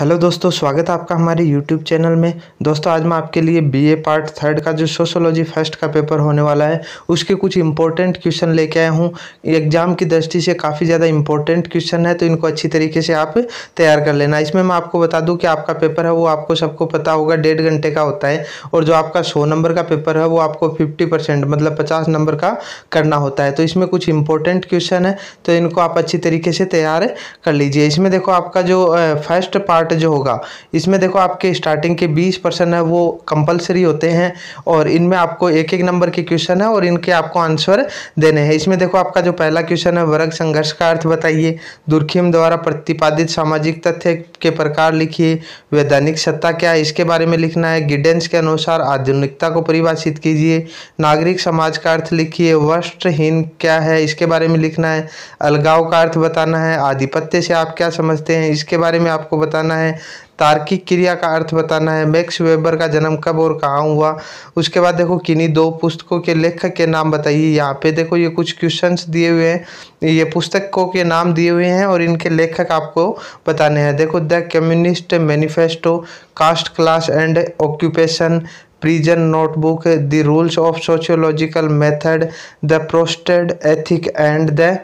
hello दोस्तों स्वागत है आपका हमारे यूट्यूब चैनल में दोस्तों आज मैं आपके लिए बीए पार्ट थर्ड का जो सोशोलॉजी फर्स्ट का पेपर होने वाला है उसके कुछ इंपॉर्टेंट क्वेश्चन लेके आया हूँ एग्जाम की दृष्टि से काफ़ी ज़्यादा इंपॉर्टेंट क्वेश्चन है तो इनको अच्छी तरीके से आप तैयार कर लेना इसमें मैं आपको बता दूँ कि आपका पेपर है वो आपको सबको पता होगा डेढ़ घंटे का होता है और जो आपका सौ नंबर का पेपर है वो आपको फिफ्टी मतलब पचास नंबर का करना होता है तो इसमें कुछ इंपॉर्टेंट क्वेश्चन है तो इनको आप अच्छी तरीके से तैयार कर लीजिए इसमें देखो आपका जो फर्स्ट पार्ट पार्ट जो होगा इसमें देखो आपके स्टार्टिंग के बीस परसेंट है वो कंपलसरी होते हैं और इनमें आपको एक एक नंबर के क्वेश्चन है और इनके आपको आंसर देने हैं इसमें देखो आपका जो पहला क्वेश्चन है वर्ग संघर्ष का अर्थ बताइए दुर्खिम द्वारा प्रतिपादित सामाजिक तथ्य के प्रकार लिखिए वैधानिक सत्ता क्या है इसके बारे में लिखना है गिडेंस के अनुसार आधुनिकता को परिभाषित कीजिए नागरिक समाज का अर्थ लिखिए वस्त्रहीन क्या है इसके बारे में लिखना है अलगाव का अर्थ बताना है आधिपत्य से आप क्या समझते हैं इसके बारे में आपको बताना बताना है तार्किक क्रिया का अर्थ बताना है मैक्स वेबर का जन्म कब और कहाँ हुआ उसके बाद देखो किन्हीं दो पुस्तकों के लेखक के नाम बताइए यहाँ पे देखो ये कुछ क्वेश्चंस दिए हुए हैं ये पुस्तकों के नाम दिए हुए हैं और इनके लेखक आपको बताने हैं देखो the communist manifesto caste class and occupation prison notebook the rules of sociological method the Protestant ethic and the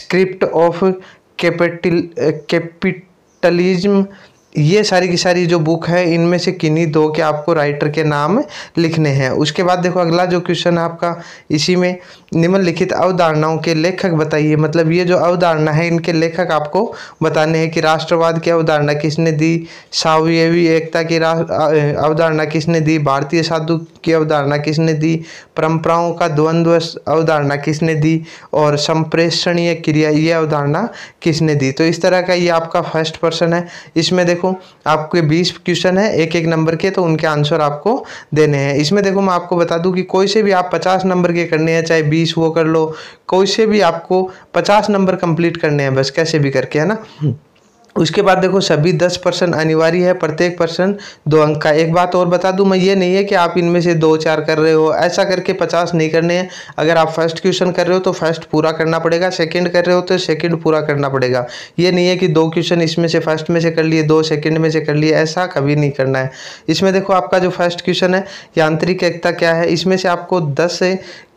script of capital capitalism ये सारी की सारी जो बुक है इनमें से किन्हीं दो के आपको राइटर के नाम लिखने हैं उसके बाद देखो अगला जो क्वेश्चन है आपका इसी में निम्नलिखित अवधारणाओं के लेखक बताइए मतलब ये जो अवधारणा है इनके लेखक आपको बताने हैं कि राष्ट्रवाद की अवधारणा किसने दी सावयवी एकता की अवधारणा किसने दी भारतीय साधु की अवधारणा किसने दी परंपराओं का द्वंद्व अवधारणा किसने दी और संप्रेषणीय क्रिया ये अवधारणा किसने दी तो इस तरह का ये आपका फर्स्ट पर्सन है इसमें देखो देखो आपके बीस क्वेश्चन है एक एक नंबर के तो उनके आंसर आपको देने हैं इसमें देखो मैं आपको बता दूं कि कोई से भी आप पचास नंबर के करने हैं चाहे बीस वो कर लो कोई से भी आपको पचास नंबर कंप्लीट करने हैं बस कैसे भी करके है ना उसके बाद देखो सभी दस परसेंट अनिवार्य है प्रत्येक परसेंट दो अंक का एक बात और बता दूं मैं ये नहीं है कि आप इनमें से दो चार कर रहे हो ऐसा करके पचास नहीं करने हैं अगर आप फर्स्ट क्वेश्चन कर रहे हो तो फर्स्ट पूरा करना पड़ेगा सेकंड कर रहे हो तो सेकंड पूरा करना पड़ेगा ये नहीं है कि दो क्वेश्चन इसमें से फर्स्ट में से कर लिए दो सेकेंड में से कर लिए ऐसा कभी नहीं करना है इसमें देखो आपका जो फर्स्ट क्वेश्चन है यांत्रिक एकता क्या है इसमें से आपको दस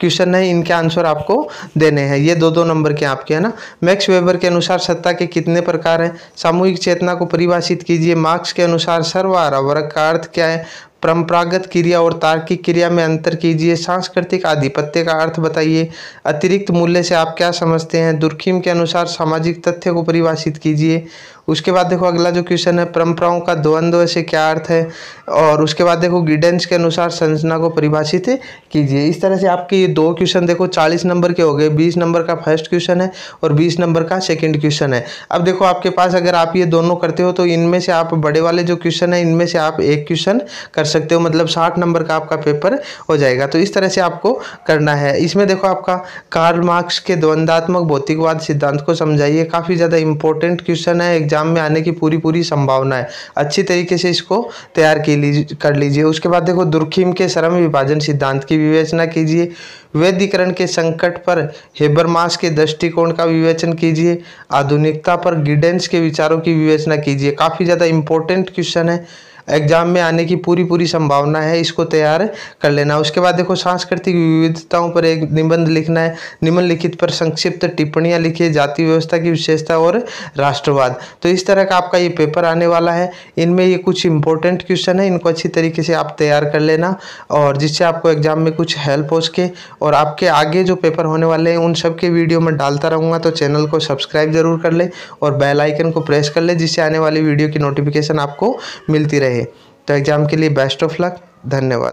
क्वेश्चन है इनके आंसर आपको देने हैं ये दो दो नंबर के आपके है ना मैक्स वेबर के अनुसार सत्ता के कितने प्रकार हैं सामूहिक चेतना को परिभाषित कीजिए मार्क्स के अनुसार सर्वहारा वर्ग का अर्थ क्या है परंपरागत क्रिया और तार्किक क्रिया में अंतर कीजिए सांस्कृतिक आधिपत्य का अर्थ बताइए अतिरिक्त मूल्य से आप क्या समझते हैं दुर्खीम के अनुसार सामाजिक तथ्य को परिभाषित कीजिए उसके बाद देखो अगला जो क्वेश्चन है परंपराओं का द्वंद्व से क्या अर्थ है और उसके बाद देखो गिडेंस के अनुसार संरचना को परिभाषित कीजिए इस तरह से आपके ये दो क्वेश्चन देखो चालीस नंबर के हो गए बीस नंबर का फर्स्ट क्वेश्चन है और बीस नंबर का सेकेंड क्वेश्चन है अब देखो आपके पास अगर आप ये दोनों करते हो तो इनमें से आप बड़े वाले जो क्वेश्चन है इनमें से आप एक क्वेश्चन कर सकते हो मतलब साठ नंबर का आपका पेपर हो जाएगा तो इस तरह से आपको करना है इसमें देखो आपका कार्ल मार्क्स के द्वंदात्मक भौतिकवाद सिद्धांत को समझाइए काफ़ी ज़्यादा इंपॉर्टेंट क्वेश्चन है एग्जाम में आने की पूरी पूरी संभावना है अच्छी तरीके से इसको तैयार कर लीजिए उसके बाद देखो दुर्खीम के श्रम विभाजन सिद्धांत की विवेचना कीजिए वैधिकरण के संकट पर हेबरमास के दृष्टिकोण का विवेचन कीजिए आधुनिकता पर गिडेंस के विचारों की विवेचना कीजिए काफ़ी ज़्यादा इंपॉर्टेंट क्वेश्चन है एग्जाम में आने की पूरी पूरी संभावना है इसको तैयार कर लेना उसके बाद देखो सांस्कृतिक विविधताओं पर एक निबंध लिखना है निम्नलिखित पर संक्षिप्त टिप्पणियाँ लिखिए जाति व्यवस्था की विशेषता और राष्ट्रवाद तो इस तरह का आपका ये पेपर आने वाला है इनमें ये कुछ इंपॉर्टेंट क्वेश्चन है इनको अच्छी तरीके से आप तैयार कर लेना और जिससे आपको एग्जाम में कुछ हेल्प हो सके और आपके आगे जो पेपर होने वाले हैं उन सब के वीडियो में डालता रहूँगा तो चैनल को सब्सक्राइब जरूर कर ले और बेलाइकन को प्रेस कर ले जिससे आने वाली वीडियो की नोटिफिकेशन आपको मिलती रहे रहे तो एग्ज़ाम के लिए बेस्ट ऑफ लक धन्यवाद